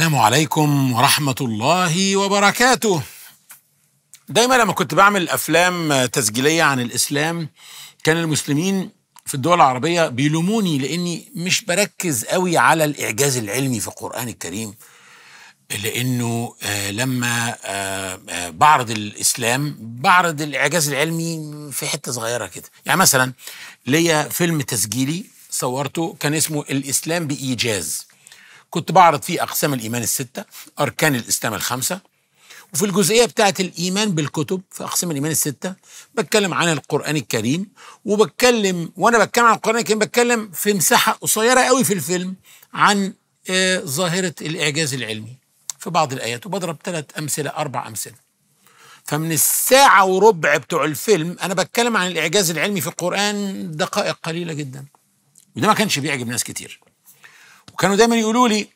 السلام عليكم ورحمة الله وبركاته دايما لما كنت بعمل أفلام تسجيلية عن الإسلام كان المسلمين في الدول العربية بيلوموني لأني مش بركز قوي على الإعجاز العلمي في القرآن الكريم لأنه آه، لما آه، آه، بعرض الإسلام بعرض الإعجاز العلمي في حتة صغيرة كده يعني مثلا ليا فيلم تسجيلي صورته كان اسمه الإسلام بإيجاز كنت بعرض فيه أقسام الإيمان الستة أركان الإسلام الخمسة وفي الجزئية بتاعة الإيمان بالكتب في أقسام الإيمان الستة بتكلم عن القرآن الكريم وبتكلم وأنا بتكلم عن القرآن الكريم بتكلم في مساحة قصيرة قوي في الفيلم عن آه، ظاهرة الإعجاز العلمي في بعض الآيات وبضرب ثلاث أمثلة أربع أمثلة فمن الساعة وربع بتوع الفيلم أنا بتكلم عن الإعجاز العلمي في القرآن دقائق قليلة جدا وده ما كانش بيعجب ناس كتير وكانوا دايما يقولوا لي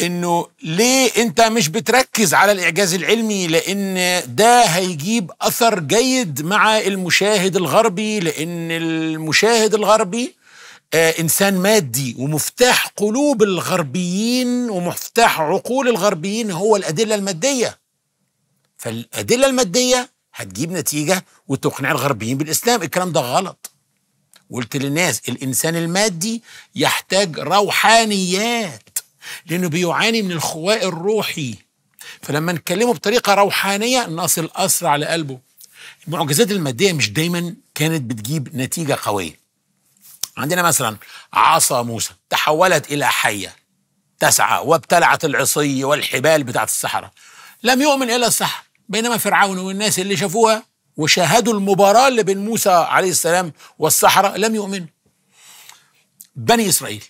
انه ليه انت مش بتركز على الاعجاز العلمي لان ده هيجيب اثر جيد مع المشاهد الغربي لان المشاهد الغربي آه انسان مادي ومفتاح قلوب الغربيين ومفتاح عقول الغربيين هو الادله الماديه فالادله الماديه هتجيب نتيجه وتقنع الغربيين بالاسلام الكلام ده غلط وقلت للناس الانسان المادي يحتاج روحانيات لانه بيعاني من الخواء الروحي فلما نكلمه بطريقه روحانيه نصل اسرع لقلبه المعجزات الماديه مش دايما كانت بتجيب نتيجه قويه عندنا مثلا عصا موسى تحولت الى حيه تسعى وابتلعت العصي والحبال بتاعت السحره لم يؤمن الا السحر بينما فرعون والناس اللي شافوها وشاهدوا المباراة اللي بين موسى عليه السلام والصحراء لم يؤمنوا بني إسرائيل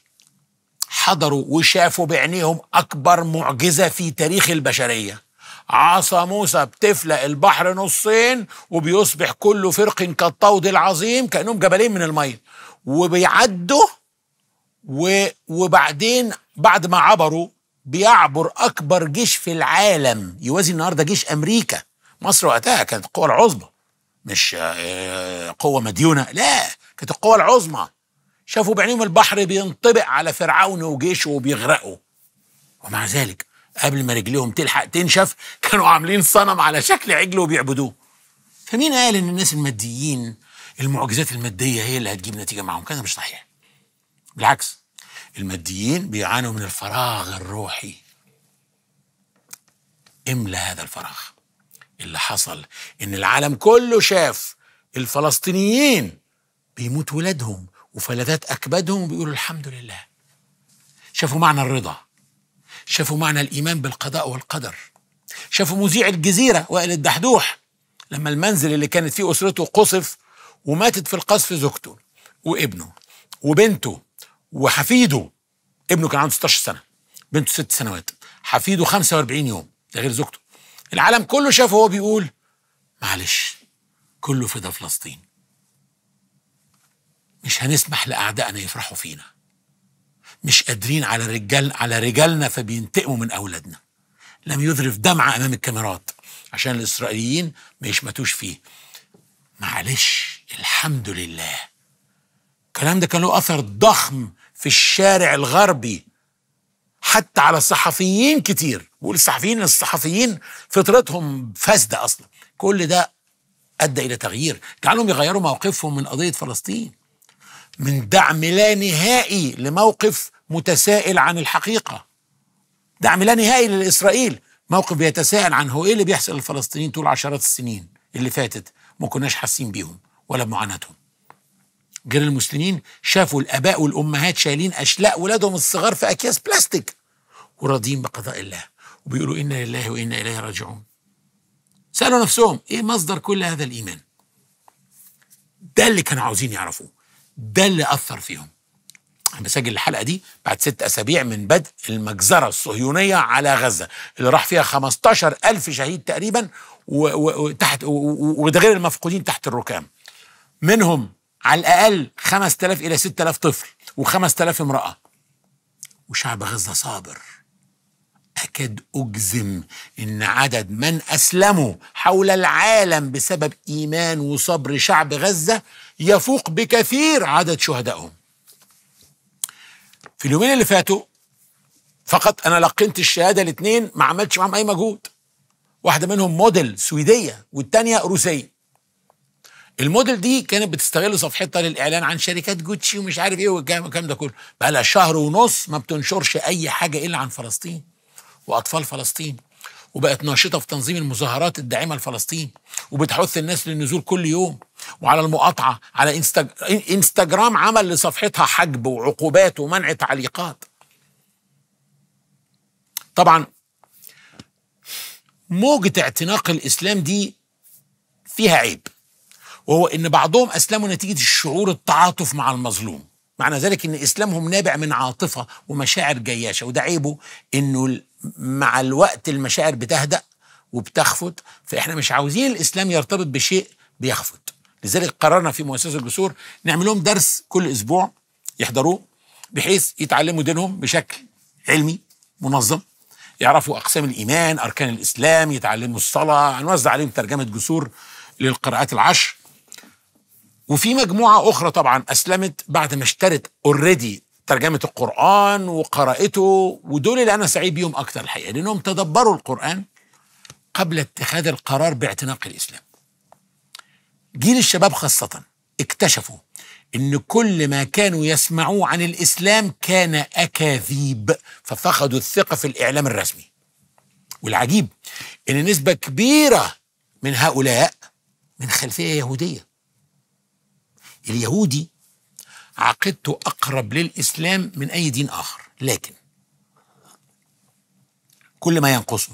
حضروا وشافوا بعينيهم أكبر معجزة في تاريخ البشرية عصا موسى بتفلق البحر نصين وبيصبح كل فرق كالطود العظيم كأنهم جبلين من المية وبيعدوا و... وبعدين بعد ما عبروا بيعبر أكبر جيش في العالم يوازي النهاردة جيش أمريكا مصر وقتها كانت قوى العظمى مش آه، قوة مديونة لا كانت القوة العظمى شافوا بعينيهم البحر بينطبق على فرعون وجيشه وبيغرقوا ومع ذلك قبل ما رجليهم تلحق تنشف كانوا عاملين صنم على شكل عجل وبيعبدوه فمين قال ان الناس الماديين المعجزات المادية هي اللي هتجيب نتيجة معاهم كده مش صحيح بالعكس الماديين بيعانوا من الفراغ الروحي املى هذا الفراغ اللي حصل ان العالم كله شاف الفلسطينيين بيموت ولادهم وفلذات اكبادهم بيقولوا الحمد لله شافوا معنى الرضا شافوا معنى الايمان بالقضاء والقدر شافوا مذيع الجزيره وائل الدحدوح لما المنزل اللي كانت فيه اسرته قصف وماتت في القصف زوجته وابنه وبنته وحفيده ابنه كان عنده 16 سنه بنته ست سنوات حفيده 45 يوم ده غير زوجته العالم كله شاف هو بيقول معلش كله فدا فلسطين مش هنسمح لأعدائنا يفرحوا فينا مش قادرين على رجال على رجالنا فبينتقموا من أولادنا لم يذرف دمعة أمام الكاميرات عشان الإسرائيليين ما يشمتوش فيه معلش الحمد لله الكلام ده كان له أثر ضخم في الشارع الغربي حتى على الصحفيين كتير بقول الصحفيين الصحفيين فطرتهم فاسده اصلا كل ده ادى الى تغيير جعلهم يغيروا موقفهم من قضيه فلسطين من دعم لا نهائي لموقف متسائل عن الحقيقه دعم لا نهائي لاسرائيل موقف بيتساءل عن هو ايه اللي بيحصل للفلسطينيين طول عشرات السنين اللي فاتت ما كناش حاسين بيهم ولا بمعاناتهم غير المسلمين شافوا الاباء والامهات شايلين اشلاء ولادهم الصغار في اكياس بلاستيك وراضيين بقضاء الله وبيقولوا انا لله وانا اليه راجعون سالوا نفسهم ايه مصدر كل هذا الايمان ده اللي كانوا عاوزين يعرفوه ده اللي اثر فيهم انا بسجل الحلقه دي بعد ست اسابيع من بدء المجزره الصهيونيه على غزه اللي راح فيها 15 ألف شهيد تقريبا وتحت وده غير المفقودين تحت الركام منهم على الاقل 5000 الى 6000 طفل و5000 امراه وشعب غزه صابر اكاد اجزم ان عدد من اسلموا حول العالم بسبب ايمان وصبر شعب غزه يفوق بكثير عدد شهدائهم في اليومين اللي فاتوا فقط انا لقنت الشهاده الاثنين ما عملتش معاهم اي مجهود واحده منهم موديل سويديه والتانيه روسيه الموديل دي كانت بتستغل صفحتها للاعلان عن شركات جوتشي ومش عارف ايه والكلام ده كله بقى لها شهر ونص ما بتنشرش اي حاجه الا عن فلسطين واطفال فلسطين وبقت ناشطه في تنظيم المظاهرات الداعمه لفلسطين وبتحث الناس للنزول كل يوم وعلى المقاطعه على انستج... انستجرام عمل لصفحتها حجب وعقوبات ومنع تعليقات طبعا موجه اعتناق الاسلام دي فيها عيب وهو ان بعضهم اسلموا نتيجه الشعور التعاطف مع المظلوم معنى ذلك ان اسلامهم نابع من عاطفه ومشاعر جياشه وده عيبه انه مع الوقت المشاعر بتهدأ وبتخفت فاحنا مش عاوزين الاسلام يرتبط بشيء بيخفت لذلك قررنا في مؤسسه الجسور نعمل لهم درس كل اسبوع يحضروه بحيث يتعلموا دينهم بشكل علمي منظم يعرفوا اقسام الايمان اركان الاسلام يتعلموا الصلاه هنوزع عليهم ترجمه جسور للقراءات العشر وفي مجموعة أخرى طبعا أسلمت بعد ما اشترت اوريدي ترجمة القرآن وقرأته ودول اللي أنا سعيد بيهم أكتر الحقيقة لأنهم تدبروا القرآن قبل اتخاذ القرار باعتناق الإسلام جيل الشباب خاصة اكتشفوا ان كل ما كانوا يسمعوه عن الاسلام كان اكاذيب ففقدوا الثقه في الاعلام الرسمي والعجيب ان نسبه كبيره من هؤلاء من خلفيه يهوديه اليهودي عقيدته أقرب للإسلام من أي دين آخر لكن كل ما ينقصه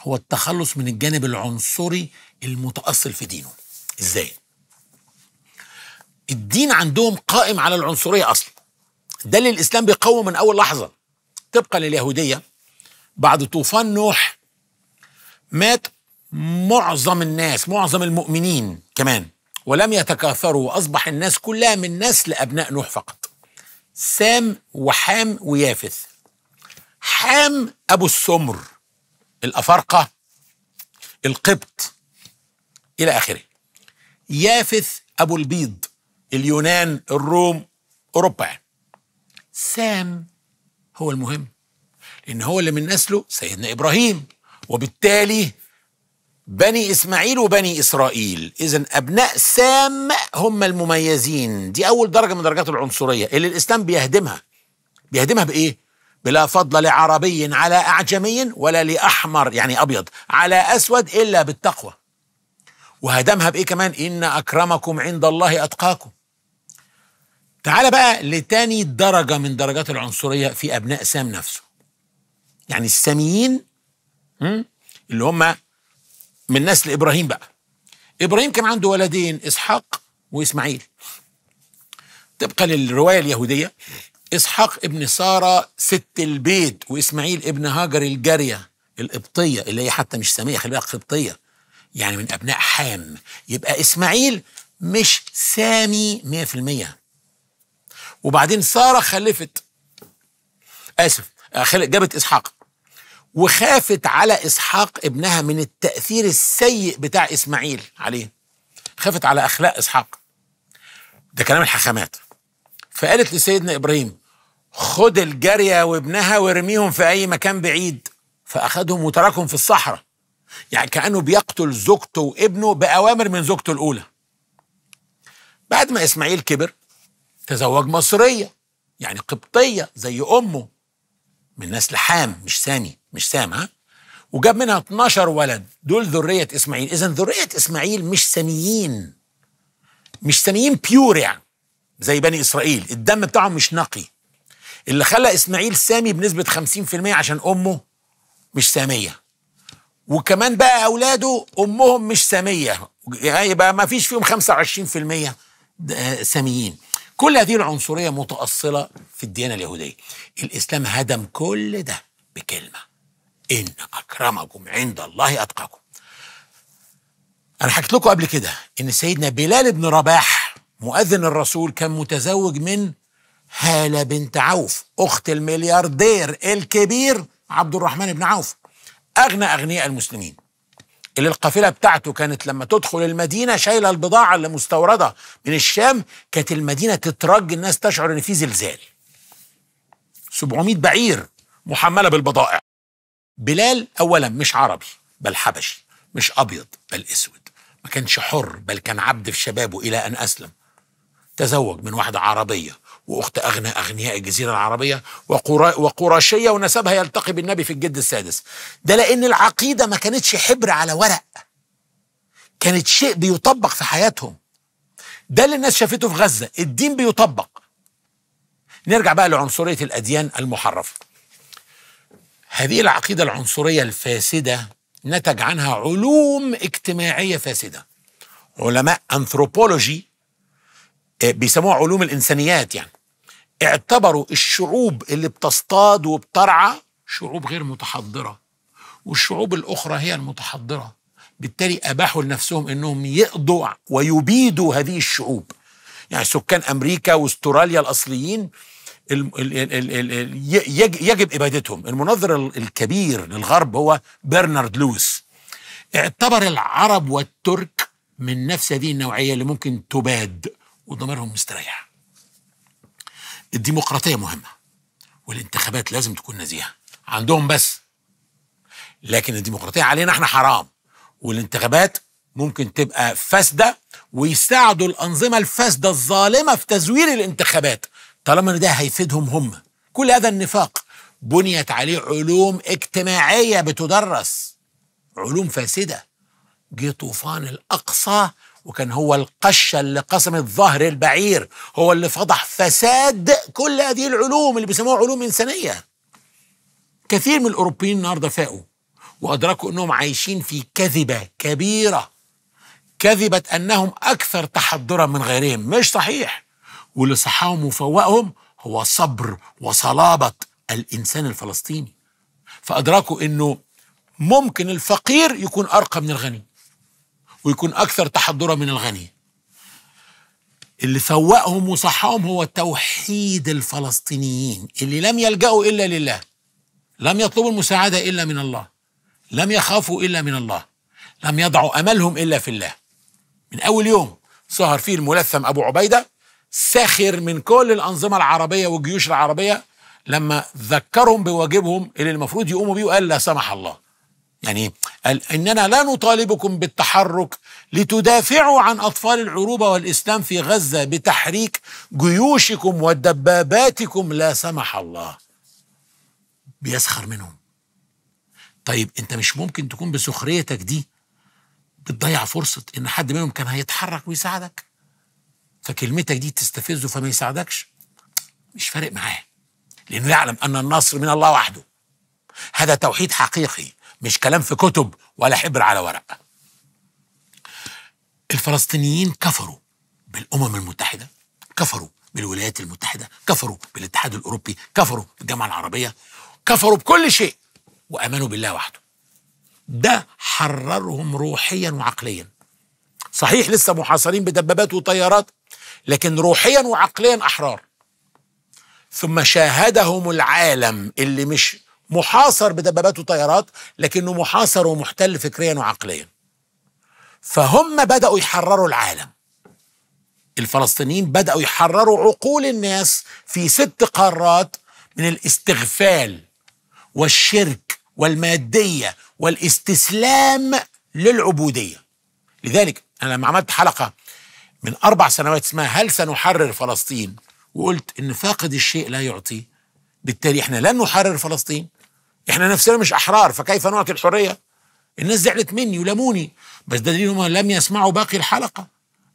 هو التخلص من الجانب العنصري المتأصل في دينه إزاي؟ الدين عندهم قائم على العنصرية أصلا ده اللي الإسلام بيقوم من أول لحظة طبقا لليهودية بعد طوفان نوح مات معظم الناس معظم المؤمنين كمان ولم يتكاثروا أصبح الناس كلها من نسل أبناء نوح فقط سام وحام ويافث حام أبو السمر الأفارقة القبط إلى آخره يافث أبو البيض اليونان الروم أوروبا سام هو المهم لأن هو اللي من نسله سيدنا إبراهيم وبالتالي بني إسماعيل وبني إسرائيل إذا أبناء سام هم المميزين دي أول درجة من درجات العنصرية اللي الإسلام بيهدمها بيهدمها بإيه؟ بلا فضل لعربي على أعجمي ولا لأحمر يعني أبيض على أسود إلا بالتقوى وهدمها بإيه كمان إن أكرمكم عند الله أتقاكم تعال بقى لتاني درجة من درجات العنصرية في أبناء سام نفسه يعني الساميين اللي هم من نسل ابراهيم بقى ابراهيم كان عنده ولدين اسحاق واسماعيل طبقا للروايه اليهوديه اسحاق ابن ساره ست البيت واسماعيل ابن هاجر الجاريه القبطيه اللي هي حتى مش ساميه خلي بالك قبطيه يعني من ابناء حام يبقى اسماعيل مش سامي 100% وبعدين ساره خلفت اسف آه، جابت اسحاق وخافت على اسحاق ابنها من التاثير السيء بتاع اسماعيل عليه خافت على اخلاق اسحاق ده كلام الحخامات فقالت لسيدنا ابراهيم خد الجاريه وابنها وارميهم في اي مكان بعيد فاخذهم وتركهم في الصحراء يعني كانه بيقتل زوجته وابنه باوامر من زوجته الاولى بعد ما اسماعيل كبر تزوج مصريه يعني قبطيه زي امه من نسل حام مش ثاني مش سامة وجاب منها 12 ولد دول ذرية إسماعيل إذا ذرية إسماعيل مش سميين مش بيور يعني زي بني إسرائيل الدم بتاعهم مش نقي اللي خلى إسماعيل سامي بنسبة 50% عشان أمه مش سامية وكمان بقى أولاده أمهم مش سامية يبقى يعني ما فيش فيهم 25% ساميين كل هذه العنصرية متأصلة في الديانة اليهودية الإسلام هدم كل ده بكلمة إن أكرمكم عند الله أتقاكم أنا حكيت لكم قبل كده إن سيدنا بلال بن رباح مؤذن الرسول كان متزوج من هالة بنت عوف أخت الملياردير الكبير عبد الرحمن بن عوف أغنى أغنياء المسلمين اللي القافلة بتاعته كانت لما تدخل المدينة شايلة البضاعة اللي مستوردة من الشام كانت المدينة تترج الناس تشعر إن في زلزال 700 بعير محملة بالبضائع بلال أولا مش عربي بل حبشي مش أبيض بل أسود ما كانش حر بل كان عبد في شبابه إلى أن أسلم تزوج من واحدة عربية وأخت أغنى أغنياء الجزيرة العربية وقراشية ونسبها يلتقي بالنبي في الجد السادس ده لأن العقيدة ما كانتش حبر على ورق كانت شيء بيطبق في حياتهم ده اللي الناس شافته في غزة الدين بيطبق نرجع بقى لعنصرية الأديان المحرفة هذه العقيدة العنصرية الفاسدة نتج عنها علوم اجتماعية فاسدة علماء أنثروبولوجي آه، بيسموها علوم الإنسانيات يعني اعتبروا الشعوب اللي بتصطاد وبترعى شعوب غير متحضرة والشعوب الأخرى هي المتحضرة بالتالي أباحوا لنفسهم أنهم يقضوا ويبيدوا هذه الشعوب يعني سكان أمريكا واستراليا الأصليين يجب إبادتهم المنظر الكبير للغرب هو برنارد لويس اعتبر العرب والترك من نفس هذه النوعية اللي ممكن تباد وضميرهم مستريح الديمقراطية مهمة والانتخابات لازم تكون نزيهة عندهم بس لكن الديمقراطية علينا احنا حرام والانتخابات ممكن تبقى فاسدة ويساعدوا الأنظمة الفاسدة الظالمة في تزوير الانتخابات طالما ان ده هيفيدهم هم كل هذا النفاق بنيت عليه علوم اجتماعية بتدرس علوم فاسدة جه طوفان الأقصى وكان هو القشة اللي قسمت ظهر البعير هو اللي فضح فساد كل هذه العلوم اللي بيسموها علوم إنسانية كثير من الأوروبيين النهاردة فاقوا وأدركوا أنهم عايشين في كذبة كبيرة كذبة أنهم أكثر تحضرا من غيرهم مش صحيح واللي صحاهم وفوقهم هو صبر وصلابة الإنسان الفلسطيني فأدركوا أنه ممكن الفقير يكون أرقى من الغني ويكون أكثر تحضرا من الغني اللي فوقهم وصحاهم هو توحيد الفلسطينيين اللي لم يلجأوا إلا لله لم يطلبوا المساعدة إلا من الله لم يخافوا إلا من الله لم يضعوا أملهم إلا في الله من أول يوم ظهر فيه الملثم أبو عبيدة سخر من كل الأنظمة العربية والجيوش العربية لما ذكرهم بواجبهم اللي المفروض يقوموا بيه وقال لا سمح الله يعني قال إننا لا نطالبكم بالتحرك لتدافعوا عن أطفال العروبة والإسلام في غزة بتحريك جيوشكم ودباباتكم لا سمح الله بيسخر منهم طيب انت مش ممكن تكون بسخريتك دي بتضيع فرصة ان حد منهم كان هيتحرك ويساعدك فكلمتك دي تستفزه فما يساعدكش مش فارق معاه لأنه يعلم أن النصر من الله وحده هذا توحيد حقيقي مش كلام في كتب ولا حبر على ورق الفلسطينيين كفروا بالأمم المتحدة كفروا بالولايات المتحدة كفروا بالاتحاد الأوروبي كفروا بالجامعة العربية كفروا بكل شيء وآمنوا بالله وحده ده حررهم روحيا وعقليا صحيح لسه محاصرين بدبابات وطيارات لكن روحيا وعقليا احرار ثم شاهدهم العالم اللي مش محاصر بدبابات وطيارات لكنه محاصر ومحتل فكريا وعقليا فهم بدأوا يحرروا العالم الفلسطينيين بدأوا يحرروا عقول الناس في ست قارات من الاستغفال والشرك والمادية والاستسلام للعبودية لذلك أنا لما عملت حلقة من أربع سنوات اسمها هل سنحرر فلسطين وقلت إن فاقد الشيء لا يعطي بالتالي إحنا لن نحرر فلسطين إحنا نفسنا مش أحرار فكيف نعطي الحرية الناس زعلت مني ولموني بس ده دليل لم يسمعوا باقي الحلقة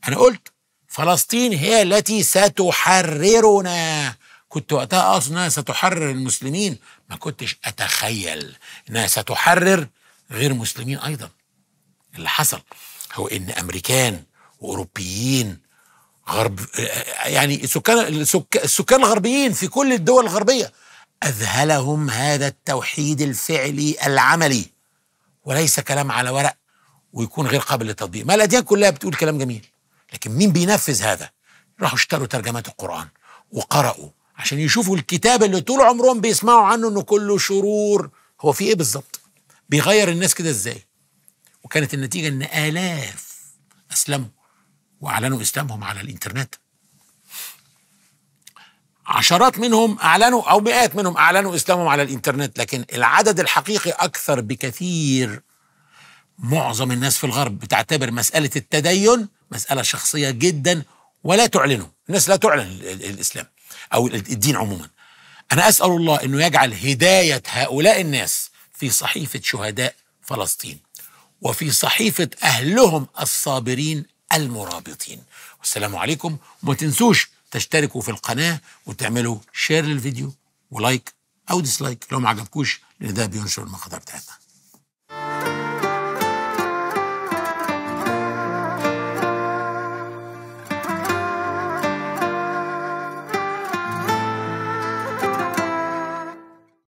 أنا قلت فلسطين هي التي ستحررنا كنت وقتها أقصد أنها ستحرر المسلمين ما كنتش أتخيل أنها ستحرر غير مسلمين أيضا اللي حصل هو أن أمريكان واوروبيين غرب يعني سكان السكان الغربيين في كل الدول الغربيه اذهلهم هذا التوحيد الفعلي العملي وليس كلام على ورق ويكون غير قابل للتطبيق ما الاديان كلها بتقول كلام جميل لكن مين بينفذ هذا راحوا اشتروا ترجمات القران وقرأوا عشان يشوفوا الكتاب اللي طول عمرهم بيسمعوا عنه انه كله شرور هو في ايه بالظبط بيغير الناس كده ازاي وكانت النتيجه ان الاف اسلموا وأعلنوا إسلامهم على الإنترنت عشرات منهم أعلنوا أو مئات منهم أعلنوا إسلامهم على الإنترنت لكن العدد الحقيقي أكثر بكثير معظم الناس في الغرب بتعتبر مسألة التدين مسألة شخصية جدا ولا تعلنه الناس لا تعلن الإسلام أو الدين عموما أنا أسأل الله أنه يجعل هداية هؤلاء الناس في صحيفة شهداء فلسطين وفي صحيفة أهلهم الصابرين المرابطين والسلام عليكم وما تنسوش تشتركوا في القناة وتعملوا شير للفيديو ولايك أو ديسلايك لو ما عجبكوش لأن ده بينشر المقدار بتاعتنا